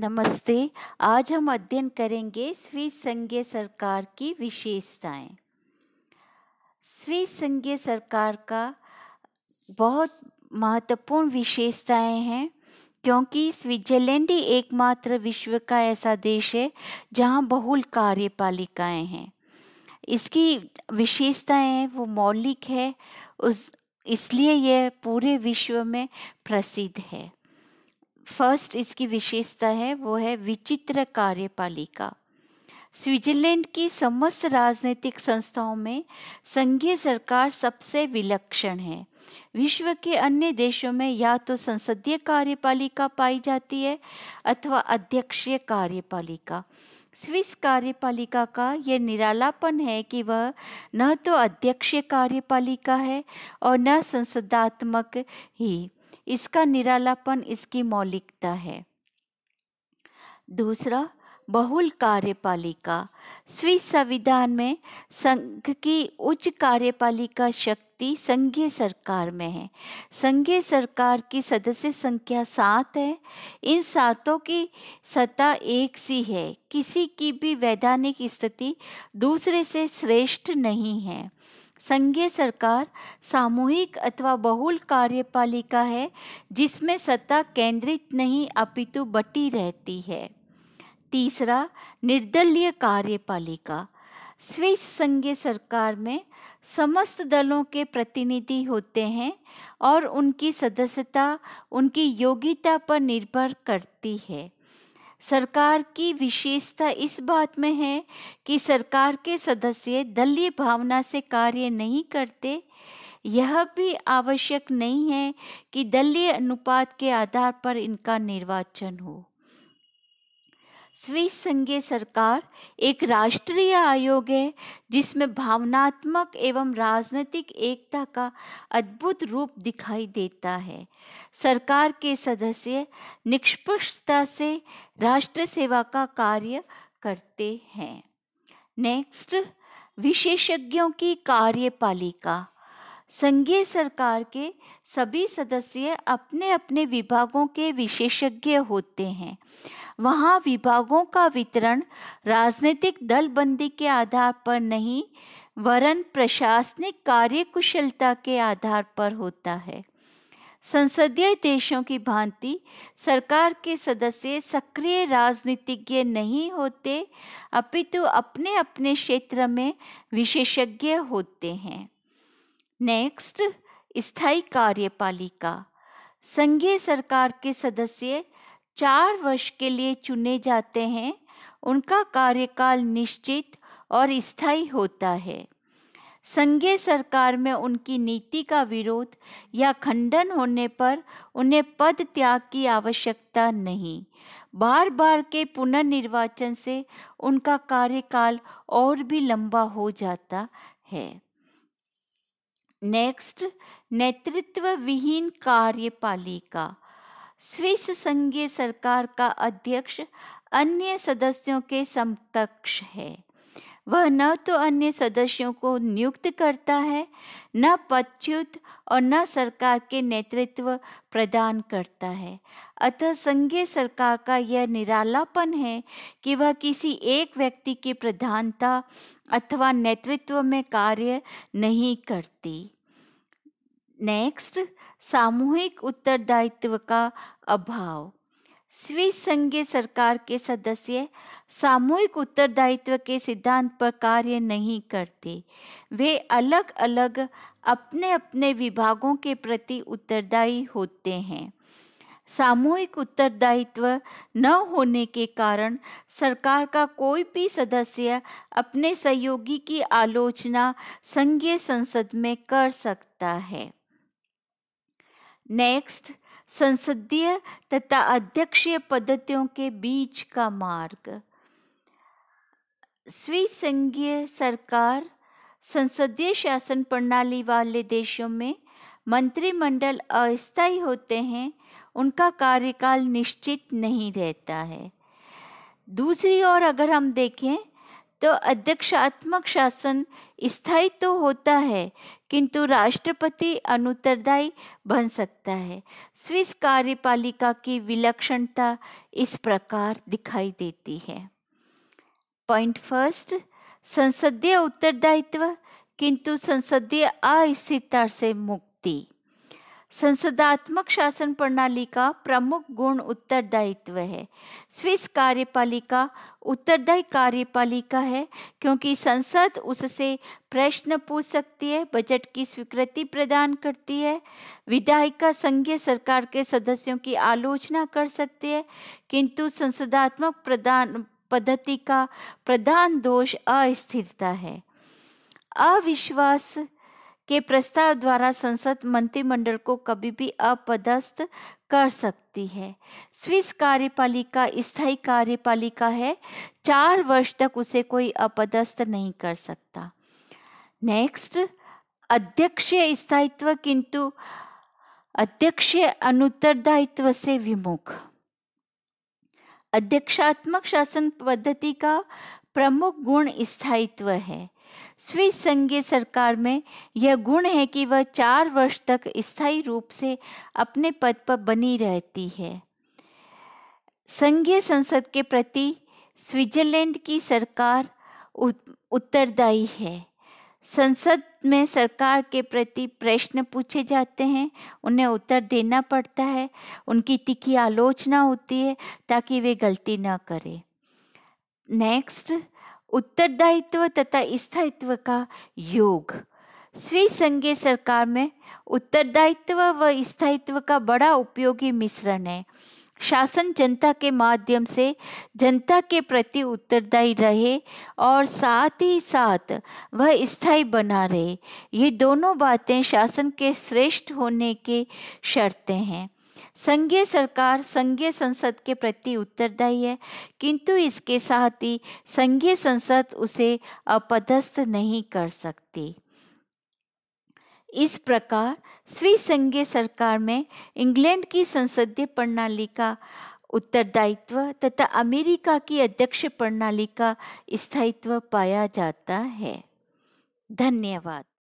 नमस्ते आज हम अध्ययन करेंगे स्वी संघीय सरकार की विशेषताएं। स्वी संघीय सरकार का बहुत महत्वपूर्ण विशेषताएं हैं क्योंकि स्विट्जरलैंड ही एकमात्र विश्व का ऐसा देश है जहां बहुल कार्यपालिकाएं हैं इसकी विशेषताएं हैं वो मौलिक है उस इसलिए यह पूरे विश्व में प्रसिद्ध है फर्स्ट इसकी विशेषता है वो है विचित्र कार्यपालिका स्विट्जरलैंड की समस्त राजनीतिक संस्थाओं में संघीय सरकार सबसे विलक्षण है विश्व के अन्य देशों में या तो संसदीय कार्यपालिका पाई जाती है अथवा अध्यक्षीय कार्यपालिका स्विस कार्यपालिका का यह निरालापन है कि वह न तो अध्यक्षीय कार्यपालिका है और न संसदात्मक ही इसका निरालापन इसकी मौलिकता है दूसरा बहुल कार्यपालिका स्वीस संविधान में संघ की उच्च कार्यपालिका शक्ति संघीय सरकार में है संघीय सरकार की सदस्य संख्या सात है इन सातों की सत्ता एक सी है किसी की भी वैधानिक स्थिति दूसरे से श्रेष्ठ नहीं है संघीय सरकार सामूहिक अथवा बहुल कार्यपालिका है जिसमें सत्ता केंद्रित नहीं अपितु बटी रहती है तीसरा निर्दलीय कार्यपालिका स्विस संघीय सरकार में समस्त दलों के प्रतिनिधि होते हैं और उनकी सदस्यता उनकी योग्यता पर निर्भर करती है सरकार की विशेषता इस बात में है कि सरकार के सदस्य दलीय भावना से कार्य नहीं करते यह भी आवश्यक नहीं है कि दलीय अनुपात के आधार पर इनका निर्वाचन हो स्वीस संघीय सरकार एक राष्ट्रीय आयोग है जिसमें भावनात्मक एवं राजनीतिक एकता का अद्भुत रूप दिखाई देता है सरकार के सदस्य निष्पक्षता से राष्ट्र सेवा का कार्य करते हैं नेक्स्ट विशेषज्ञों की कार्यपालिका संघीय सरकार के सभी सदस्य अपने अपने विभागों के विशेषज्ञ होते हैं वहाँ विभागों का वितरण राजनीतिक दलबंदी के आधार पर नहीं वरन प्रशासनिक कार्यकुशलता के आधार पर होता है संसदीय देशों की भांति सरकार के सदस्य सक्रिय राजनीतिज्ञ नहीं होते अपितु अपने अपने क्षेत्र में विशेषज्ञ होते हैं नेक्स्ट स्थायी कार्यपालिका संघीय सरकार के सदस्य चार वर्ष के लिए चुने जाते हैं उनका कार्यकाल निश्चित और स्थायी होता है संघीय सरकार में उनकी नीति का विरोध या खंडन होने पर उन्हें पद त्याग की आवश्यकता नहीं बार बार के पुनर्निर्वाचन से उनका कार्यकाल और भी लंबा हो जाता है नेक्स्ट नेतृत्व विहीन कार्यपालिका स्विस संघीय सरकार का अध्यक्ष अन्य सदस्यों के समकक्ष है वह न तो अन्य सदस्यों को नियुक्त करता है न पदच्युत और न सरकार के नेतृत्व प्रदान करता है अतः संघीय सरकार का यह निरालापन है कि वह किसी एक व्यक्ति की प्रधानता अथवा नेतृत्व में कार्य नहीं करती नेक्स्ट सामूहिक उत्तरदायित्व का अभाव स्वीस संघीय सरकार के सदस्य सामूहिक उत्तरदायित्व के सिद्धांत पर कार्य नहीं करते वे अलग अलग अपने अपने विभागों के प्रति उत्तरदायी होते हैं सामूहिक उत्तरदायित्व न होने के कारण सरकार का कोई भी सदस्य अपने सहयोगी की आलोचना संघीय संसद में कर सकता है नेक्स्ट संसदीय तथा अध्यक्षीय पद्धतियों के बीच का मार्ग स्वीसंघीय सरकार संसदीय शासन प्रणाली वाले देशों में मंत्रिमंडल अस्थायी होते हैं उनका कार्यकाल निश्चित नहीं रहता है दूसरी ओर अगर हम देखें तो अध्यक्षात्मक शासन स्थायी तो होता है किंतु राष्ट्रपति अनुत्तरदायी बन सकता है स्विस कार्यपालिका की विलक्षणता इस प्रकार दिखाई देती है पॉइंट फर्स्ट संसदीय उत्तरदायित्व किंतु संसदीय अस्थिरता से मुक्ति संसदात्मक शासन प्रणाली का प्रमुख गुण उत्तरदायित्व है स्विस कार्यपालिका उत्तरदायी कार्यपालिका है क्योंकि संसद उससे प्रश्न पूछ सकती है बजट की स्वीकृति प्रदान करती है विधायिका संघीय सरकार के सदस्यों की आलोचना कर सकती है किंतु संसदात्मक प्रदान पद्धति का प्रधान दोष अस्थिरता है अविश्वास के प्रस्ताव द्वारा संसद मंत्रिमंडल को कभी भी अपदस्थ कर सकती है स्विस कार्यपालिका स्थायी कार्यपालिका है चार वर्ष तक उसे कोई अपदस्थ नहीं कर सकता नेक्स्ट अध्यक्षीय स्थायित्व किंतु अध्यक्षीय अनुत्तरदायित्व से विमुख अध्यक्षात्मक शासन पद्धति का प्रमुख गुण स्थायित्व है स्वी संघीय सरकार में यह गुण है कि वह चार वर्ष तक स्थायी रूप से अपने पद पर बनी रहती है संघीय संसद के प्रति स्विट्जरलैंड की सरकार उत्तरदायी है संसद में सरकार के प्रति प्रश्न पूछे जाते हैं उन्हें उत्तर देना पड़ता है उनकी तिखी आलोचना होती है ताकि वे गलती ना करें नेक्स्ट उत्तरदायित्व तथा स्थायित्व का योग स्वी संघीय सरकार में उत्तरदायित्व व स्थायित्व का बड़ा उपयोगी मिश्रण है शासन जनता के माध्यम से जनता के प्रति उत्तरदायी रहे और साथ ही साथ वह स्थायी बना रहे ये दोनों बातें शासन के श्रेष्ठ होने के शर्तें हैं संघीय सरकार संघीय संसद के प्रति उत्तरदायी है किंतु इसके साथ ही संघीय संसद उसे अपदस्थ नहीं कर सकती इस प्रकार स्वी संघीय सरकार में इंग्लैंड की संसदीय प्रणाली का उत्तरदायित्व तथा अमेरिका की अध्यक्ष प्रणाली का स्थायित्व पाया जाता है धन्यवाद